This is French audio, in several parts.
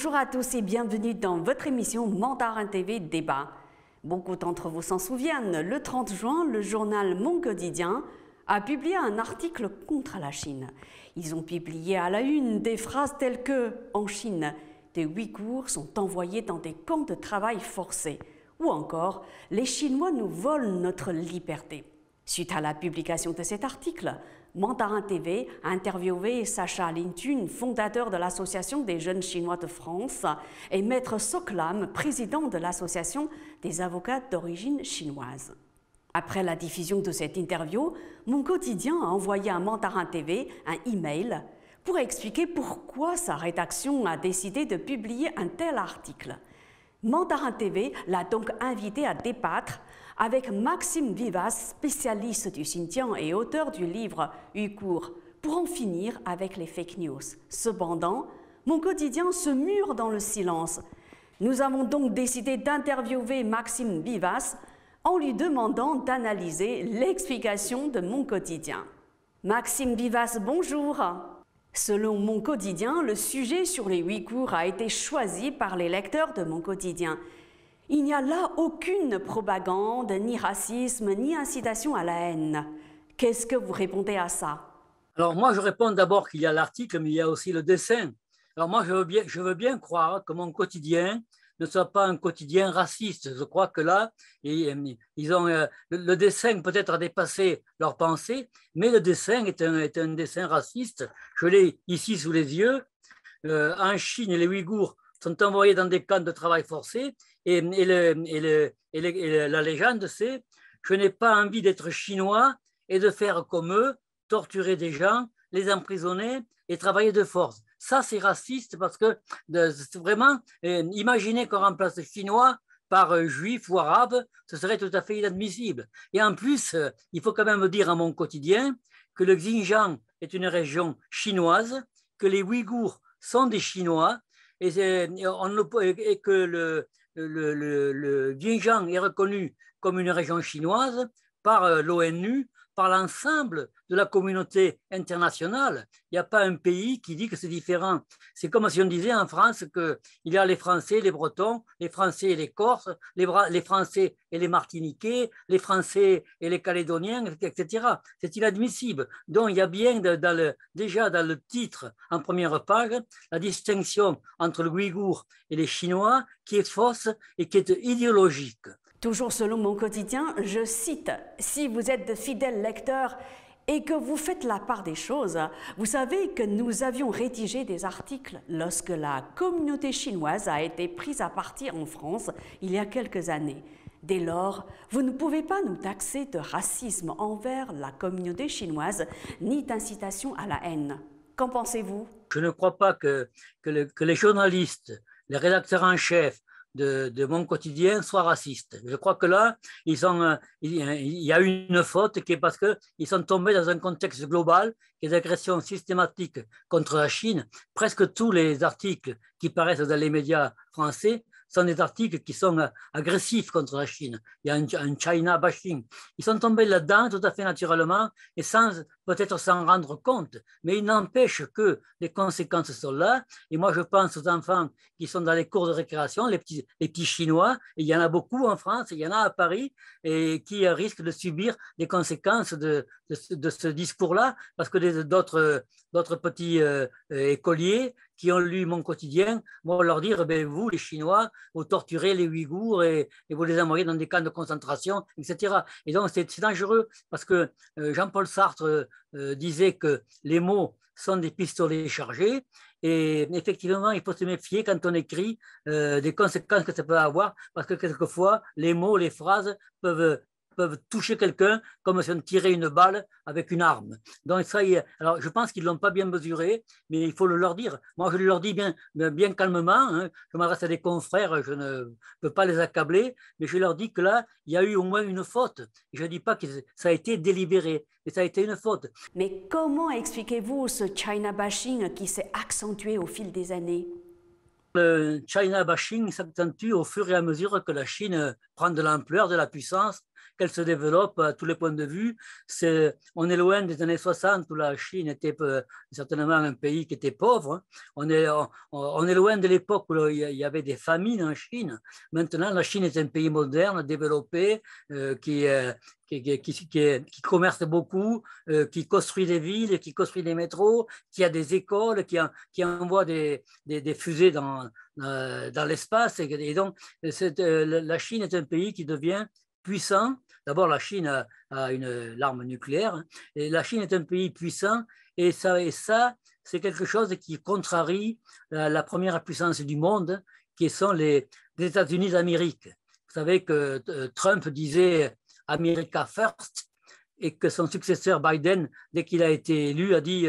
Bonjour à tous et bienvenue dans votre émission Mandarin TV Débat. Beaucoup d'entre vous s'en souviennent, le 30 juin, le journal Mon Quotidien a publié un article contre la Chine. Ils ont publié à la une des phrases telles que En Chine, des Ouïghours sont envoyés dans des camps de travail forcés ou encore Les Chinois nous volent notre liberté. Suite à la publication de cet article, Mandarin TV a interviewé Sacha Lintun, fondateur de l'Association des jeunes chinois de France, et Maître Soklam, président de l'Association des avocats d'origine chinoise. Après la diffusion de cette interview, mon quotidien a envoyé à Mandarin TV un email pour expliquer pourquoi sa rédaction a décidé de publier un tel article. Mandarin TV l'a donc invité à débattre avec Maxime Vivas, spécialiste du Xinjiang et auteur du livre cours », pour en finir avec les fake news. Cependant, mon quotidien se mure dans le silence. Nous avons donc décidé d'interviewer Maxime Vivas en lui demandant d'analyser l'explication de mon quotidien. Maxime Vivas, bonjour. Selon Mon Quotidien, le sujet sur les cours a été choisi par les lecteurs de Mon Quotidien. Il n'y a là aucune propagande, ni racisme, ni incitation à la haine. Qu'est-ce que vous répondez à ça Alors moi, je réponds d'abord qu'il y a l'article, mais il y a aussi le dessin. Alors moi, je veux bien, je veux bien croire que mon quotidien ne soit pas un quotidien raciste. Je crois que là, ils ont, euh, le, dessin peut-être a dépassé leur pensée, mais le dessin est un, dessin raciste. Je l'ai ici sous les yeux. Euh, en Chine, les Ouïghours sont envoyés dans des camps de travail forcé et, la légende, c'est Je n'ai pas envie d'être chinois et de faire comme eux, torturer des gens, les emprisonner et travailler de force. Ça, c'est raciste parce que vraiment, imaginer euh, imaginez qu'on remplace chinois par Juifs euh, juif ou arabe, ce serait tout à fait inadmissible. Et en plus, euh, il faut quand même dire à mon quotidien que le Xinjiang est une région chinoise, que les Ouïghours sont des Chinois et, et que le, le, le, Xinjiang est reconnu comme une région chinoise par euh, l'ONU par l'ensemble de la communauté internationale. Il n'y a pas un pays qui dit que c'est différent. C'est comme si on disait en France qu'il y a les Français, les Bretons, les Français et les Corses, les, Français et les Martiniquais, les Français et les Calédoniens, etc. C'est inadmissible. Donc il y a bien déjà dans le titre, en première page, la distinction entre le Ouïghour et les Chinois qui est fausse et qui est idéologique. Toujours selon mon quotidien, je cite, si vous êtes de fidèles lecteurs et que vous faites la part des choses, vous savez que nous avions rédigé des articles lorsque la communauté chinoise a été prise à partie en France il y a quelques années. Dès lors, vous ne pouvez pas nous taxer de racisme envers la communauté chinoise ni d'incitation à la haine. Qu'en pensez-vous Je ne crois pas que, que les journalistes, les rédacteurs en chef, de, mon quotidien soit raciste. Je crois que là, euh, il y a une faute qui est parce qu'ils sont tombés dans un contexte global des agressions systématiques contre la Chine. Presque tous les articles qui paraissent dans les médias français sont des articles qui sont euh, agressifs contre la Chine. Il y a un, China bashing. Ils sont tombés là-dedans tout à fait naturellement et sans peut-être s'en rendre compte. Mais il n'empêche que les conséquences sont là. Et moi, je pense aux enfants qui sont dans les cours de récréation, les petits, les petits Chinois, il y en a beaucoup en France, il y en a à Paris, et qui risquent de subir les conséquences de, ce discours-là, parce que d'autres petits euh, euh, écoliers qui ont lu mon quotidien vont leur dire, ben, vous, les Chinois, vous torturez les Ouïghours et, et vous les envoyez dans des camps de concentration, etc. Et donc, c'est dangereux parce que euh, Jean-Paul Sartre euh, euh, disait que les mots sont des pistolets chargés. Et effectivement, il faut se méfier quand on écrit des conséquences que ça peut avoir, parce que quelquefois, les mots, les phrases peuvent peuvent toucher quelqu'un comme si on tirait une balle avec une arme. Donc ça, alors je pense qu'ils l'ont pas bien mesuré, mais il faut le leur dire. Moi, je leur dis bien, bien calmement. Hein. je m'adresse à des confrères, je ne peux pas les accabler, mais je leur dis que là, il y a eu au moins une faute. Je ne dis pas que ça a été délibéré, mais ça a été une faute. Mais comment expliquez-vous ce China bashing qui s'est accentué au fil des années le China bashing s'accentue au fur et à mesure que la Chine prend de l'ampleur, de la puissance qu'elle se développe à euh, tous les points de vue. C'est on est loin des années 60 où la Chine était euh, certainement un pays qui était pauvre. Hein. On est, on, est loin de l'époque où il y avait des famines en Chine. Maintenant, la Chine est un pays moderne, développé, euh, qui, qui, qui, qui, commerce beaucoup, qui construit des villes, qui construit des métros, qui a des écoles, qui, envoie des, des, fusées dans, dans l'espace. Et, donc, la Chine est un pays qui devient puissant. D'abord, la Chine a, une arme nucléaire. Hein. Et la Chine est un pays puissant et ça, et ça c'est quelque chose qui contrarie euh, la, première puissance du monde, qui sont les, États-Unis d'Amérique. Vous savez que euh, Trump disait euh, America first et que son successeur Biden, dès qu'il a été élu, a dit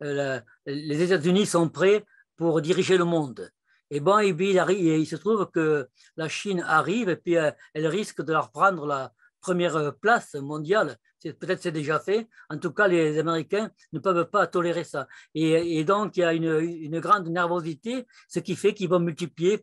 les États-Unis sont prêts pour diriger le monde. Et eh ben, bon, il, se trouve que la Chine arrive et puis euh, elle risque de leur prendre la première euh, place mondiale. Peut-être c'est déjà fait. En tout cas, les Américains ne peuvent pas tolérer ça. Et, donc, il y a une, une, grande nervosité, ce qui fait qu'ils vont multiplier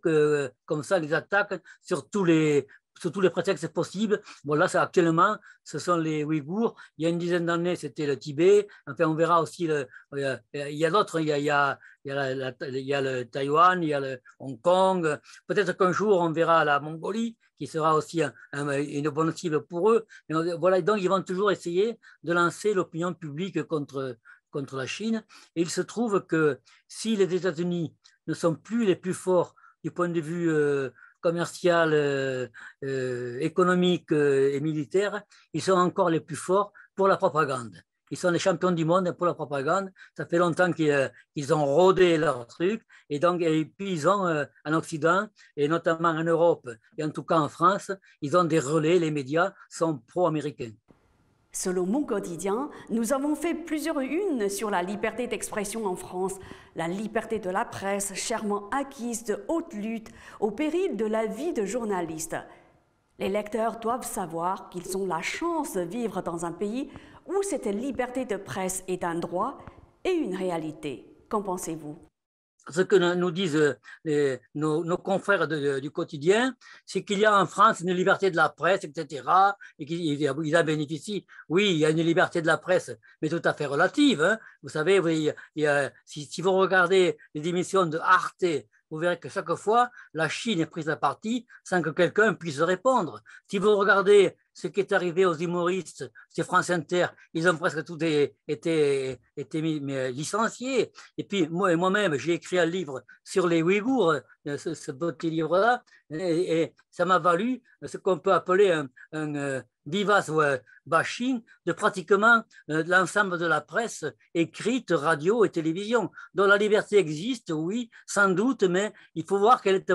comme ça les attaques sur tous les, sous tous les prétextes possibles. Bon, là, ça, actuellement, ce sont les Ouïghours. Il y a une dizaine d'années, c'était le Tibet. Enfin, on verra aussi, le, euh, il y a d'autres, il y a, il il le Taïwan, il y a le Hong Kong. Peut-être qu'un jour, on verra la Mongolie, qui sera aussi une bonne cible pour eux. voilà, donc, ils vont toujours essayer de lancer l'opinion publique contre, contre la Chine. Et il se trouve que si les États-Unis ne sont plus les plus forts du point de vue... Euh, commercial, euh, euh, économique euh, et militaire, ils sont encore les plus forts pour la propagande. Ils sont les champions du monde pour la propagande. Ça fait longtemps qu'ils ont rodé leur truc. Et, donc, puis, ils ont en Occident, et notamment en Europe, et en tout cas en France, ils ont des relais. Les médias sont pro-américains. Selon mon quotidien, nous avons fait plusieurs unes sur la liberté d'expression en France, la liberté de la presse, chèrement acquise de haute lutte, au péril de la vie de journaliste. Les lecteurs doivent savoir qu'ils ont la chance de vivre dans un pays où cette liberté de presse est un droit et une réalité. Qu'en pensez-vous ce que nous disent euh, nos, confrères du quotidien, c'est qu'il y a en France une liberté de la presse, etc., et qu'ils en bénéficient. Oui, il y a une liberté de la presse, mais tout à fait relative. Hein. Vous savez, si, si, vous regardez les émissions de Arte, vous verrez que chaque fois, la Chine est prise à partie sans que quelqu'un puisse répondre. Si vous regardez ce qui est arrivé aux humoristes, c'est France Inter, ils ont presque tous été, été euh, licenciés. Et puis moi-même, j'ai écrit un livre sur les Ouïghours, euh, ce, petit livre-là, et, ça m'a valu euh, ce qu'on peut appeler un, un vivace bashing de pratiquement l'ensemble de la presse écrite, radio et télévision. dont la liberté existe, oui, sans doute, mais il faut voir qu'elle est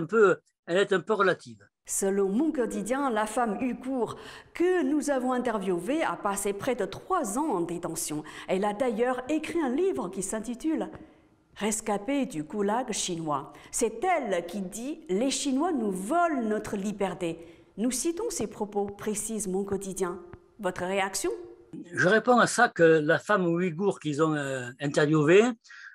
est un peu relative. Selon Mon Quotidien, la femme Hucourt, que nous avons interviewée, a passé près de trois ans en détention. Elle a d'ailleurs écrit un livre qui s'intitule Rescapée du goulag chinois. C'est elle qui dit Les Chinois nous volent notre liberté. Nous citons ces propos, précise Mon Quotidien. Votre réaction Je réponds à ça que la femme ouïghour qu'ils ont euh, interviewée,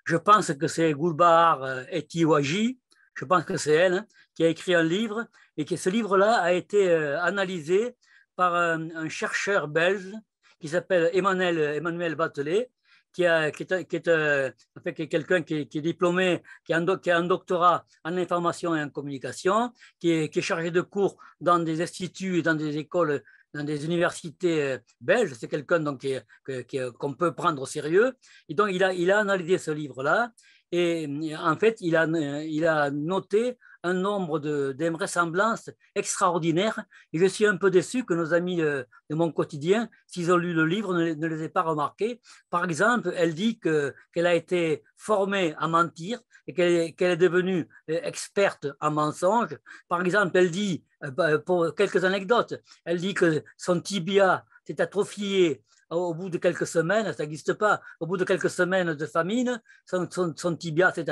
je pense que c'est et euh, Etiwaji je pense que c'est elle, hein, qui a écrit un livre, et que ce livre-là a été euh, analysé par euh, un, chercheur belge qui s'appelle Emmanuel, Emmanuel Batelet, qui, a, qui, est, euh, quelqu'un qui, est diplômé, qui a, un, doctorat en information et en communication, qui est, chargé de cours dans des instituts, dans des écoles, dans des universités belges. C'est quelqu'un donc, qu'on peut prendre au sérieux. Et donc, il a, il a analysé ce livre-là et euh, en fait, il a, euh, il a noté un nombre d'invraisemblances extraordinaires. Et je suis un peu déçu que nos amis euh, de, mon quotidien, s'ils ont lu le livre, ne, les aient pas remarqués. Par exemple, elle dit qu'elle a été formée à mentir et qu'elle est devenue experte en mensonge. Par exemple, elle dit, bah, pour quelques anecdotes, elle dit que son tibia s'est atrophié au bout de quelques semaines, ça n'existe pas, au bout de quelques semaines de famine, son, tibia s'est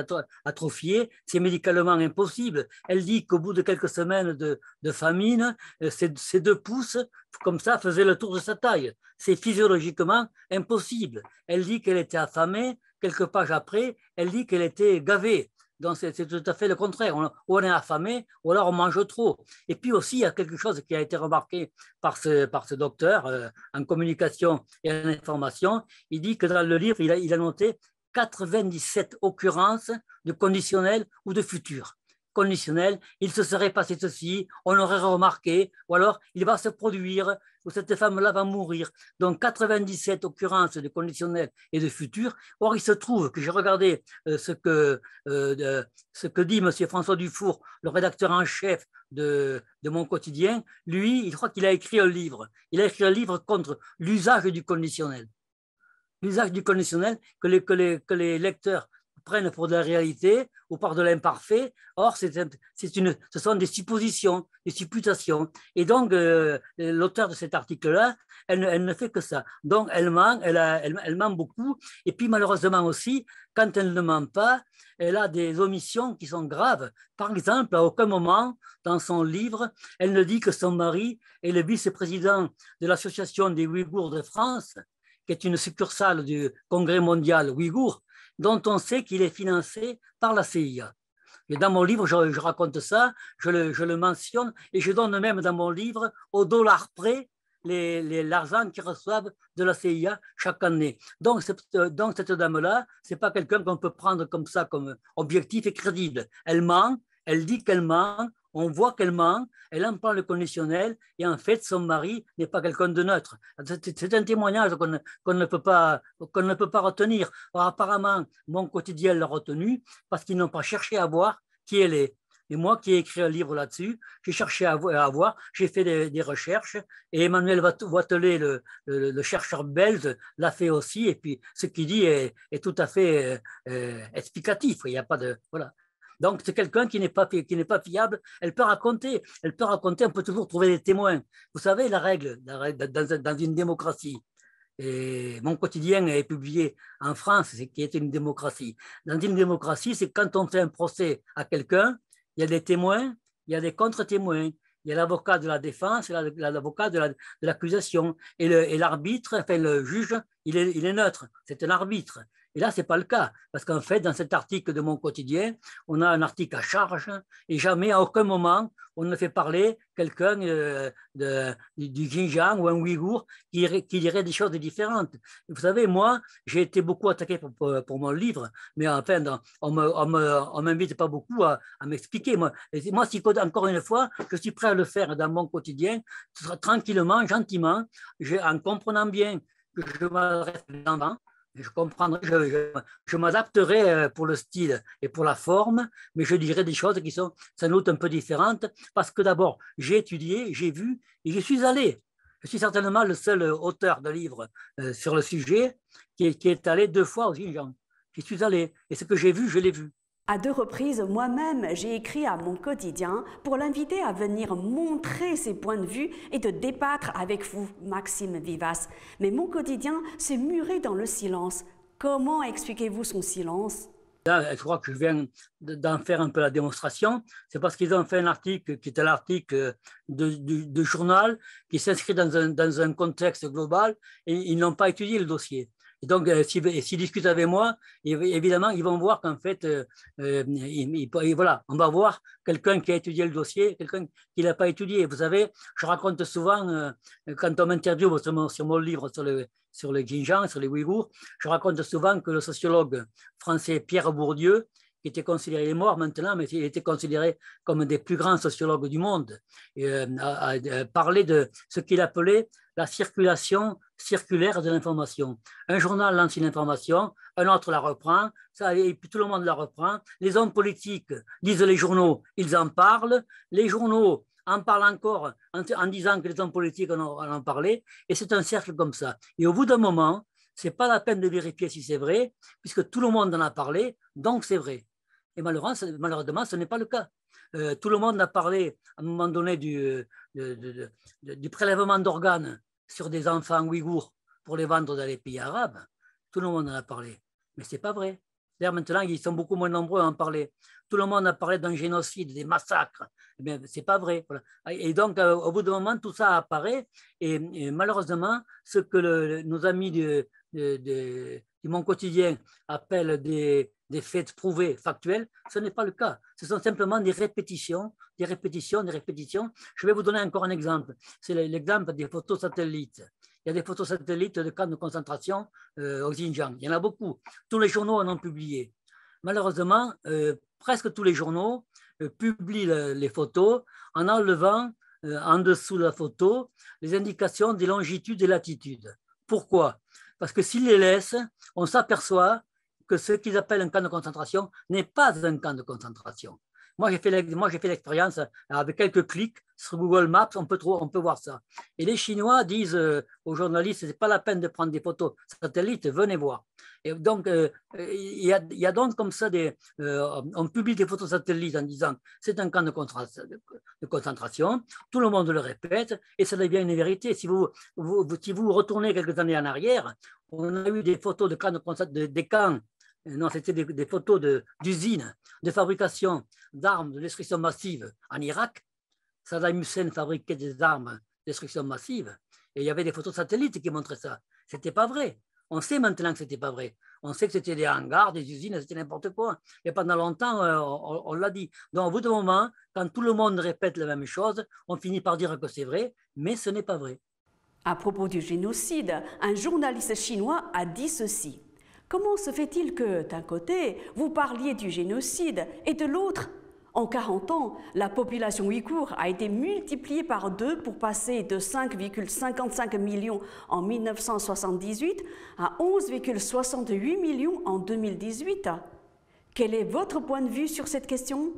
atrophié, c'est médicalement impossible. Elle dit qu'au bout de quelques semaines de, famine, euh, ces ses, deux pouces, comme ça, faisaient le tour de sa taille. C'est physiologiquement impossible. Elle dit qu'elle était affamée, quelques pages après, elle dit qu'elle était gavée. Donc c'est tout à fait le contraire. On, on, est affamé ou alors on mange trop. Et puis aussi, il y a quelque chose qui a été remarqué par ce, docteur euh, en communication et en information. Il dit que dans le livre, il a, il a noté 97 occurrences de conditionnel ou de futur conditionnel, il se serait passé ceci, on aurait remarqué, ou alors il va se produire, où cette femme-là va mourir. Donc 97 occurrences de conditionnel et de futur. Or, il se trouve que j'ai regardé euh, ce, que, euh, ce que dit M. François Dufour, le rédacteur en chef de, mon quotidien. Lui, il croit qu'il a écrit un livre. Il a écrit un livre contre l'usage du conditionnel l'usage du conditionnel que les, que les, que les lecteurs prennent pour de la réalité ou par de l'imparfait. Or, c'est une, ce sont des suppositions, des supputations. Et donc, euh, l'auteur de cet article-là, elle, elle, ne fait que ça. Donc, elle ment, elle, elle, elle, ment beaucoup. Et puis, malheureusement aussi, quand elle ne ment pas, elle a des omissions qui sont graves. Par exemple, à aucun moment dans son livre, elle ne dit que son mari est le vice-président de l'Association des Ouïghours de France, qui est une succursale du Congrès mondial ouïghour, dont on sait qu'il est financé par la CIA. Et dans mon livre, je, raconte ça, je le, mentionne, et je donne même dans mon livre, au dollar près, l'argent les, qu'ils reçoivent de la CIA chaque année. Donc, euh, donc cette dame-là, ce n'est pas quelqu'un qu'on peut prendre comme ça, comme objectif et crédible. Elle ment, elle dit qu'elle ment, on voit qu'elle ment, elle en prend le conditionnel, et en fait, son mari n'est pas quelqu'un de neutre. C'est un témoignage qu'on ne, peut pas, ne peut pas retenir. apparemment, mon quotidien l'a retenu parce qu'ils n'ont pas cherché à voir qui elle est. Et moi qui ai écrit un livre là-dessus, j'ai cherché à, voir, j'ai fait des, recherches, et Emmanuel Wattelet, le, chercheur belge, l'a fait aussi, et puis ce qu'il dit est, tout à fait euh, euh, explicatif. Il n'y a pas de... Voilà. Donc, c'est quelqu'un qui n'est pas, qui n'est pas fiable. Elle peut raconter. Elle peut raconter. On peut toujours trouver des témoins. Vous savez, la règle, dans, une démocratie, et mon quotidien est publié en France, qui est une démocratie. Dans une démocratie, c'est quand on fait un procès à quelqu'un, il y a des témoins, il y a des contre-témoins, il y a l'avocat de la défense, l'avocat de l'accusation, et l'arbitre, enfin le juge, il est neutre, c'est un arbitre. Et là, ce n'est pas le cas, parce qu'en fait, dans cet article de mon quotidien, on a un article à charge, et jamais, à aucun moment, on ne fait parler quelqu'un euh, de du Xinjiang ou un Ouïghour qui, dirait des choses différentes. Vous savez, moi, j'ai été beaucoup attaqué pour, mon livre, mais enfin, on ne m'invite pas beaucoup à, m'expliquer. Moi, si, encore une fois, je suis prêt à le faire dans mon quotidien, tranquillement, gentiment, en comprenant bien que je m'adresse à je je, m'adapterai euh, pour le style et pour la forme, mais je dirai des choses qui sont sans doute un peu différentes, parce que d'abord, j'ai étudié, j'ai vu, et je suis allé. Je suis certainement le seul euh, auteur de livre euh, sur le sujet qui, est allé deux fois au Xinjiang. J'y suis allé, et ce que j'ai vu, je l'ai vu. À deux reprises, moi-même, j'ai écrit à mon quotidien pour l'inviter à venir montrer ses points de vue et de débattre avec vous, Maxime Vivas. Mais mon quotidien s'est muré dans le silence. Comment expliquez-vous son silence Là, je crois que je viens d'en faire un peu la démonstration. C'est parce qu'ils ont fait un article qui était l'article de, du journal qui s'inscrit dans un, dans un contexte global et ils n'ont pas étudié le dossier. Et donc, euh, s'ils discutent avec moi, évidemment, ils vont voir qu'en fait, euh, euh, voilà, on va voir quelqu'un qui a étudié le dossier, quelqu'un qui ne l'a pas étudié. Vous savez, je raconte souvent, quand on m'interviewe sur, sur, mon livre sur le, sur Xinjiang, sur les Ouïghours, je raconte souvent que le sociologue français Pierre Bourdieu, qui était considéré mort maintenant, mais il était considéré comme un des plus grands sociologues du monde, a parlé de ce qu'il appelait la circulation circulaire de l'information. Un journal lance une information, un autre la reprend, ça, et puis tout le monde la reprend. Les hommes politiques disent les journaux, ils en parlent. Les journaux en parlent encore en, disant que les hommes politiques en, ont parlé, Et c'est un cercle comme ça. Et au bout d'un moment, ce n'est pas la peine de vérifier si c'est vrai, puisque tout le monde en a parlé, donc c'est vrai. Et malheureusement, malheureusement ce n'est pas le cas. Euh, tout le monde a parlé à un moment donné du, euh, du prélèvement d'organes sur des enfants ouïghours pour les vendre dans les pays arabes. Tout le monde en a parlé. Mais ce n'est pas vrai. D'ailleurs, maintenant, ils sont beaucoup moins nombreux à en parler. Tout le monde a parlé d'un génocide, des massacres. Mais eh bien, c'est pas vrai. Et donc, euh, au bout d'un moment, tout ça apparaît. Et, malheureusement, ce que nos amis de, du Monde Quotidien appellent des, des faits prouvés, factuels, ce n'est pas le cas. Ce sont simplement des répétitions, des répétitions, des répétitions. Je vais vous donner encore un exemple. C'est l'exemple des photos satellites. Il y a des photos satellites de camps de concentration euh, au Xinjiang. Il y en a beaucoup. Tous les journaux en ont publié. Malheureusement, euh, presque tous les journaux euh, publient les photos en enlevant en dessous de la photo les indications des longitudes et latitudes. Pourquoi Parce que s'ils les laissent, on s'aperçoit que ce qu'ils appellent un camp de concentration n'est pas un camp de concentration. Moi, j'ai fait l'expérience avec quelques clics sur Google Maps, on peut, on peut voir ça. Et les Chinois disent euh, aux journalistes, ce n'est pas la peine de prendre des photos satellites, venez voir. Et donc, euh, il, y a, y, a donc comme ça des. Euh, on publie des photos satellites en disant c'est un camp de, concentration, tout le monde le répète, et ça devient une vérité. Si vous, vous, si vous retournez quelques années en arrière, on a eu des photos de camps des camps euh, non, c'était des, photos d'usines de, fabrication d'armes de destruction massive en Irak. Saddam Hussein fabriquait des armes de destruction massive et il y avait des photos satellites qui montraient ça. C'était pas vrai. On sait maintenant que c'était pas vrai. On sait que c'était des hangars, des usines, c'était n'importe quoi. Et pendant longtemps, euh, on, on l'a dit. Donc, au bout d'un moment, quand tout le monde répète la même chose, on finit par dire que c'est vrai, mais ce n'est pas vrai. À propos du génocide, un journaliste chinois a dit ceci. Comment se fait-il que, d'un côté, vous parliez du génocide et de l'autre, en 40 ans, la population ouïghour a été multipliée par deux pour passer de 5,55 millions en 1978 à 11,68 millions en 2018 Quel est votre point de vue sur cette question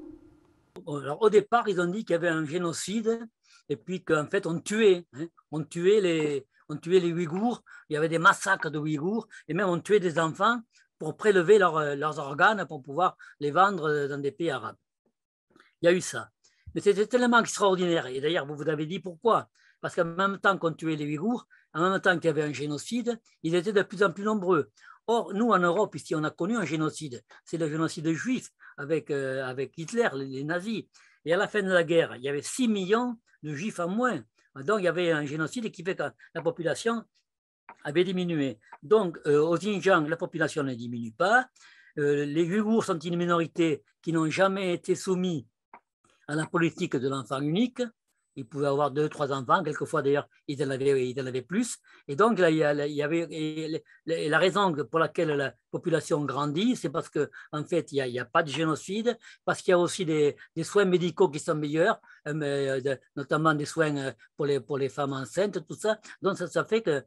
Alors, Au départ, ils ont dit qu'il y avait un génocide et puis qu'en fait, on tuait, hein. on tuait les, on tuait les Ouïghours, il y avait des massacres de Ouïghours, et même on tuait des enfants pour prélever euh, leurs organes pour pouvoir les vendre euh, dans des pays arabes. Il y a eu ça. Mais c'était tellement extraordinaire, et d'ailleurs vous vous avez dit pourquoi, parce qu'en même temps qu'on tuait les Ouïghours, en même temps qu'il y avait un génocide, ils étaient de plus en plus nombreux. Or, nous, en Europe, ici, on a connu un génocide. C'est le génocide juif avec, euh, avec Hitler, les, les nazis. Et à la fin de la guerre, il y avait 6 millions de juifs en moins. Donc, il y avait un génocide qui fait que la population avait diminué. Donc, aux euh, au Xinjiang, la population ne diminue pas. Euh, les Uyghurs sont une minorité qui n'ont jamais été soumis à la politique de l'enfant unique ils pouvaient avoir deux, trois enfants. Quelquefois, d'ailleurs, ils en avaient, ils en avaient plus. Et donc, là, il y avait la raison pour laquelle la population grandit, c'est parce qu'en en fait, il n'y a, pas de génocide, parce qu'il y a aussi des, soins médicaux qui sont meilleurs, euh, euh, notamment des soins euh, pour les, pour les femmes enceintes, tout ça. Donc, ça, fait que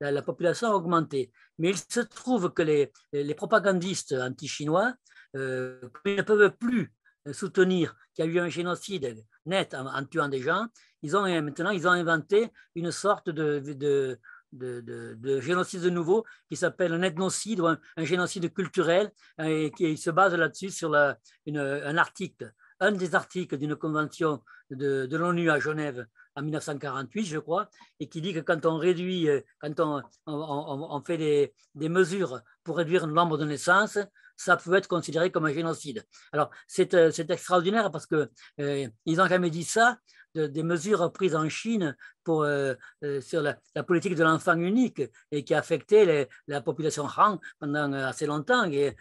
la, population a augmenté. Mais il se trouve que les, les propagandistes anti-chinois ne peuvent plus euh, soutenir qu'il y a eu un génocide net en, tuant des gens, ils ont maintenant ils ont inventé une sorte de, de, de, de, génocide nouveau qui s'appelle un ethnocide ou un, génocide culturel euh, et qui se base là-dessus sur un article, un des articles d'une convention de, de l'ONU à Genève en 1948, je crois, et qui dit que quand on réduit, euh, quand on, on fait des, des mesures pour réduire le nombre de naissances, ça peut être considéré comme un génocide. Alors, c'est euh, extraordinaire parce qu'ils euh, n'ont jamais dit ça des mesures prises en Chine pour, euh, sur la, politique de l'enfant unique et qui a affecté la population Han pendant assez longtemps. Et,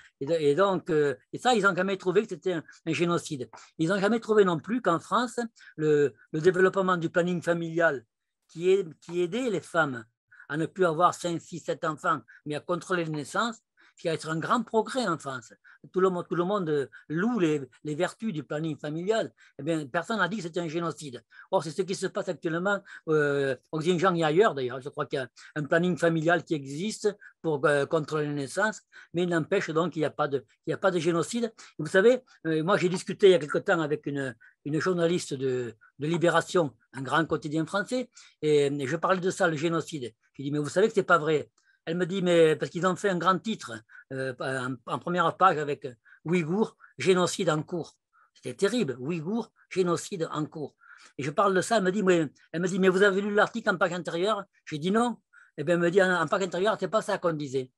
donc, et ça, ils n'ont jamais trouvé que c'était un, génocide. Ils n'ont jamais trouvé non plus qu'en France, le, développement du planning familial qui, qui aidait les femmes à ne plus avoir 5, 6, 7 enfants, mais à contrôler les naissances, qui être un grand progrès en France. Tout le, tout le monde loue les, vertus du planning familial. Eh bien, personne n'a dit que c'était un génocide. Or, c'est ce qui se passe actuellement euh, au Xinjiang et ailleurs, d'ailleurs. Je crois qu'il y a un planning familial qui existe pour euh, contrôler les naissances, mais il n'empêche donc qu'il n'y a, pas de, a pas de génocide. Vous savez, euh, moi, j'ai discuté il y a quelque temps avec une, journaliste de, Libération, un grand quotidien français, et je parlais de ça, le génocide. ai dit, mais vous savez que ce n'est pas vrai. Elle me dit, mais parce qu'ils ont fait un grand titre euh, en, première page avec ouïghour génocide en cours. C'était terrible, ouïghour génocide en cours. Et je parle de ça, elle me dit, mais, elle me dit, mais vous avez lu l'article en page intérieure J'ai dit non. Et eh elle me dit, en, page intérieure, n'est pas ça qu'on disait.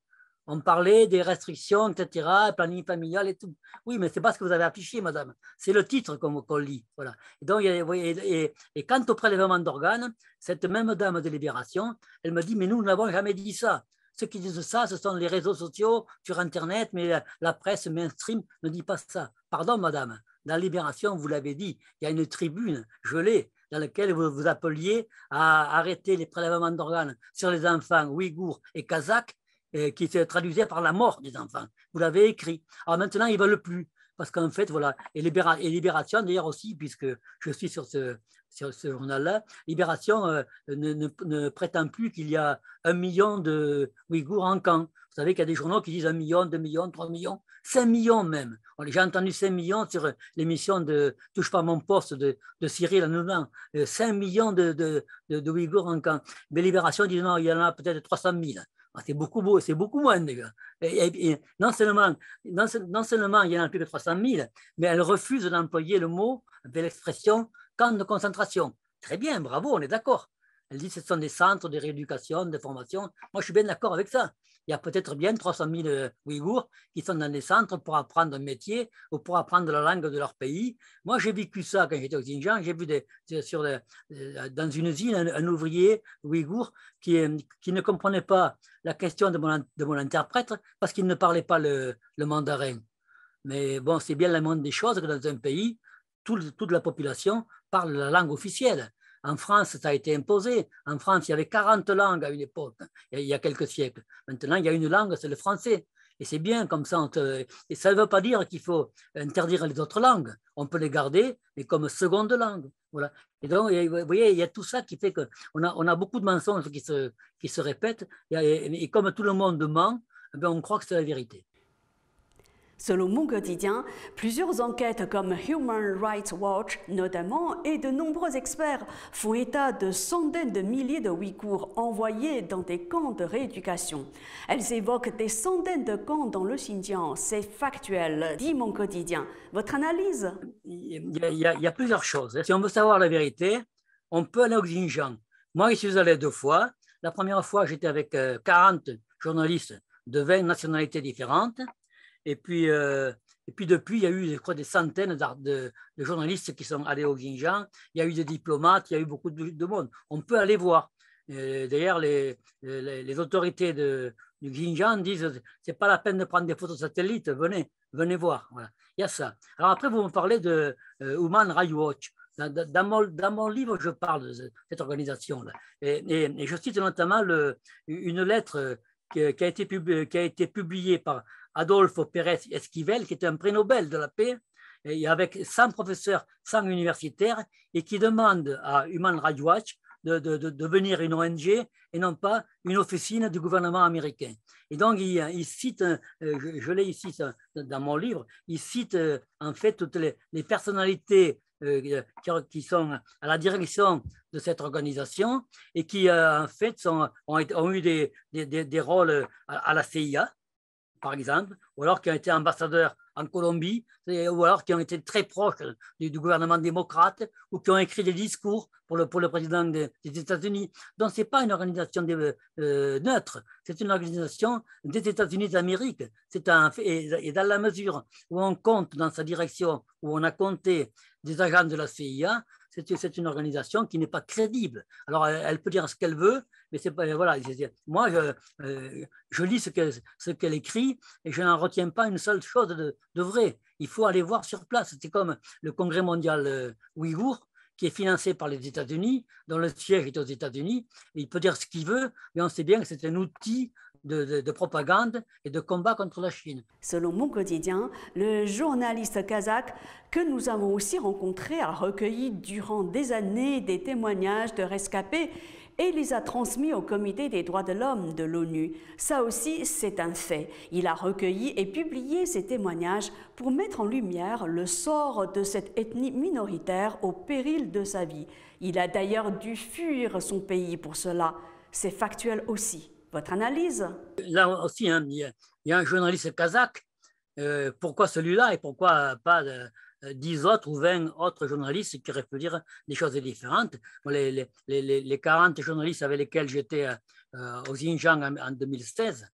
On parlait des restrictions, etc., planning familial et tout. Oui, mais ce n'est pas ce que vous avez affiché, madame. C'est le titre qu'on lit. Voilà. Et, donc, et, et quant au prélèvement d'organes, cette même dame de Libération, elle me dit, mais nous, nous n'avons jamais dit ça. Ceux qui disent ça, ce sont les réseaux sociaux sur Internet, mais la, presse mainstream ne dit pas ça. Pardon, madame, dans Libération, vous l'avez dit, il y a une tribune gelée dans laquelle vous vous appeliez à arrêter les prélèvements d'organes sur les enfants ouïghours et kazakhs, qui se traduisait par la mort des enfants. Vous l'avez écrit. Alors maintenant, ils ne veulent plus parce qu'en fait, voilà, et, Libération, Libération d'ailleurs aussi, puisque je suis sur ce, ce journal-là, Libération euh, ne, prétend plus qu'il y a un million de Ouïghours en camp. Vous savez qu'il y a des journaux qui disent un million, deux millions, trois millions, cinq millions même. J'ai entendu cinq millions sur l'émission de Touche pas mon poste de, de Cyril Hanouna. Euh, cinq millions de, de Ouïghours en camp. Mais Libération dit non, il y en a peut-être 300 000. Ah, c'est beaucoup, beau, beaucoup moins. non, seulement, non, seulement il y en a plus de 300 000, mais elle refuse d'employer le mot, l'expression camp de concentration. Très bien, bravo, on est d'accord. Elle dit que ce sont des centres de rééducation, de formation. Moi, je suis bien d'accord avec ça. Il y a peut-être bien 300 000 euh, Ouïghours qui sont dans des centres pour apprendre un métier ou pour apprendre la langue de leur pays. Moi, j'ai vécu ça quand j'étais au Xinjiang. J'ai vu euh, dans une usine un, ouvrier Ouïghour euh, qui, ne comprenait pas la question de mon, interprète parce qu'il ne parlait pas le, mandarin. Mais bon, c'est bien la moindre des choses que dans un pays, toute la population parle la langue officielle. En France, ça a été imposé. En France, il y avait 40 langues à une époque, il y a quelques siècles. Maintenant, il y a une langue, c'est le français. Et c'est bien comme ça. Et ça ne veut pas dire qu'il faut interdire les autres langues. On peut les garder, mais comme seconde langue. Voilà. Et donc, vous voyez, il y a tout ça qui fait qu'on a, on a beaucoup de mensonges qui qui se répètent. Et, comme tout le monde ment, eh on croit que c'est la vérité. Selon mon quotidien, plusieurs enquêtes comme Human Rights Watch notamment et de nombreux experts font état de centaines de milliers de Ouïghours envoyés dans des camps de rééducation. Elles évoquent des centaines de camps dans le Xinjiang. C'est factuel, dit mon quotidien. Votre analyse il y, a, plusieurs choses. Hein. Si on veut savoir la vérité, on peut aller aux Xinjiang. Moi, je suis allé deux fois. La première fois, j'étais avec 40 euh, journalistes de 20 nationalités différentes. Et puis, euh, et puis depuis, il y a eu, crois, des centaines de, journalistes qui sont allés au Xinjiang. Il y a eu des diplomates, il y a eu beaucoup de, monde. On peut aller voir. Euh, d'ailleurs, les, les, autorités du Xinjiang disent c'est pas la peine de prendre des photos satellites, venez, venez voir. Voilà. Il y a ça. Alors après, vous me parlez de euh, Human Rights Watch. Dans, mon, livre, je parle de cette organisation-là. Et, et, je cite notamment le, une lettre qui a, été qui a été publiée par Adolfo Pérez Esquivel, qui est un prix Nobel de la paix, et avec 100 professeurs, 100 universitaires, et qui demande à Human Rights Watch de, de, devenir une ONG et non pas une officine du gouvernement américain. Et donc, il, cite, euh, je, l'ai ici dans mon livre, il cite euh, en fait toutes les, personnalités euh, qui sont à la direction de cette organisation et qui, en fait, ont, eu des, rôles à, la CIA, par exemple, ou alors qui ont été ambassadeurs en Colombie, ou alors qui ont été très proches du, gouvernement démocrate, ou qui ont écrit des discours pour le, président des États-Unis. Donc, ce n'est pas une organisation euh, euh, neutre, c'est une organisation des États-Unis d'Amérique. Et, et dans la mesure où on compte dans sa direction, où on a compté des agents de la CIA, c'est une organisation qui n'est pas crédible. Alors, elle peut dire ce qu'elle veut, mais c'est pas voilà. Moi, je, euh, je lis ce qu'elle ce qu'elle écrit et je n'en retiens pas une seule chose de, vrai. Il faut aller voir sur place. C'est comme le Congrès mondial euh, ouïghour qui est financé par les États-Unis, dont le siège est aux États-Unis. Il peut dire ce qu'il veut, mais on sait bien que c'est un outil de, de, propagande et de combat contre la Chine. Selon mon quotidien, le journaliste kazakh que nous avons aussi rencontré a recueilli durant des années des témoignages de rescapés et les a transmis au Comité des droits de l'homme de l'ONU. Ça aussi, c'est un fait. Il a recueilli et publié ces témoignages pour mettre en lumière le sort de cette ethnie minoritaire au péril de sa vie. Il a d'ailleurs dû fuir son pays pour cela. C'est factuel aussi. Votre analyse Là aussi, hein, il y, a un journaliste kazakh. Euh, pourquoi celui-là et pourquoi pas... Euh, 10 euh, autres ou 20 autres journalistes qui auraient pu dire des choses différentes. Les, les, 40 journalistes avec lesquels j'étais euh, aux au Xinjiang en, 2016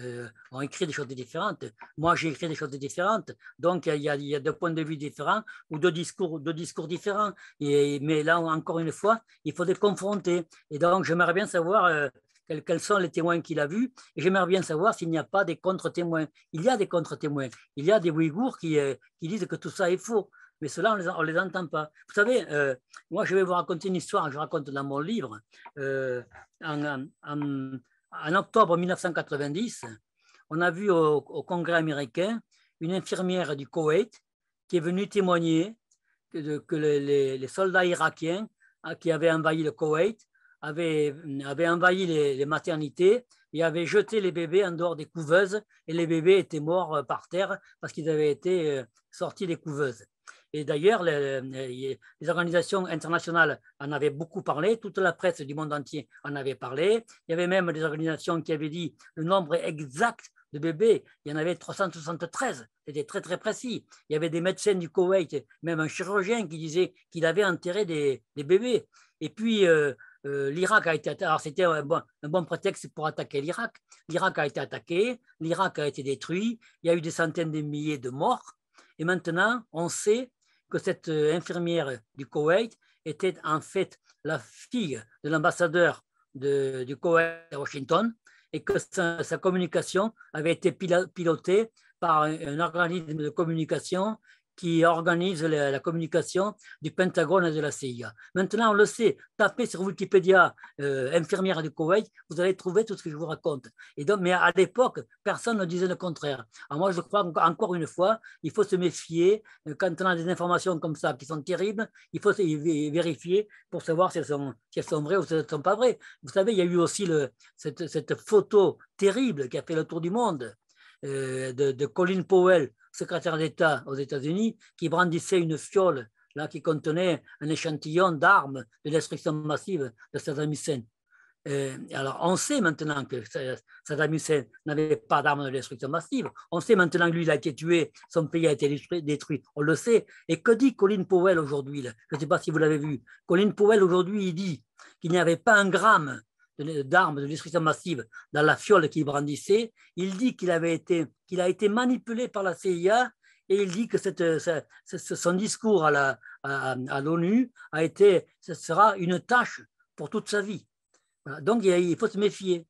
euh, ont écrit des choses différentes. Moi, j'ai écrit des choses différentes. Donc, il y, a, il deux points de vue différents ou deux discours, discours différents. Et, mais là, encore une fois, il faut les confronter. Et donc, j'aimerais bien savoir, quels, sont les témoins qu'il a vus. Et j'aimerais bien savoir s'il n'y a pas des contre-témoins. Il y a des contre-témoins. Il y a des Ouïghours qui, euh, qui, disent que tout ça est faux. Mais cela, on ne les entend pas. Vous savez, euh, moi, je vais vous raconter une histoire que je raconte dans mon livre. Euh, en, octobre 1990, on a vu au, Congrès américain une infirmière du Koweït qui est venue témoigner que, que les, les, soldats irakiens qui avaient envahi le Koweït avait, avait envahi les, maternités et avait jeté les bébés en dehors des couveuses et les bébés étaient morts euh, par terre parce qu'ils avaient été euh, sortis des couveuses. Et d'ailleurs, les, organisations internationales en avaient beaucoup parlé, toute la presse du monde entier en avait parlé. Il y avait même des organisations qui avaient dit le nombre exact de bébés, il y en avait 373, c'était très très précis. Il y avait des médecins du Koweït, même un chirurgien qui disait qu'il avait enterré des, des bébés. Et puis, euh, euh, l'Irak a été alors c'était un, bon, prétexte pour attaquer l'Irak. L'Irak a été attaqué, l'Irak a été détruit, il y a eu des centaines de milliers de morts, et maintenant on sait que cette euh, infirmière du Koweït était en fait la fille de l'ambassadeur du Koweït à Washington, et que sa, communication avait été pilotée par un organisme de communication qui organise la, communication du Pentagone et de la CIA. Maintenant, on le sait, tapez sur Wikipédia euh, infirmière du Koweït, vous allez trouver tout ce que je vous raconte. Et donc, mais à l'époque, personne ne disait le contraire. moi, je crois encore une fois, il faut se méfier euh, quand on a des informations comme ça qui sont terribles, il faut vérifier pour savoir si elles sont, vraies ou si elles ne sont pas vraies. Vous savez, il y a eu aussi cette, cette photo terrible qui a fait le tour du monde euh, de, Colin Powell, secrétaire d'État aux États-Unis, qui brandissait une fiole là, qui contenait un échantillon d'armes de destruction massive de Saddam Hussein. Euh, alors, on sait maintenant que Saddam Hussein n'avait pas d'armes de destruction massive. On sait maintenant que lui, il a été tué, son pays a été détruit. On le sait. Et que dit Colin Powell aujourd'hui Je ne sais pas si vous l'avez vu. Colin Powell aujourd'hui, il dit qu'il n'y avait pas un gramme d'armes de destruction massive dans la fiole qu'il brandissait. Il dit qu'il avait été, qu'il a été manipulé par la CIA et il dit que son discours à, l'ONU a été, ce sera une tâche pour toute sa vie. Donc il faut se méfier.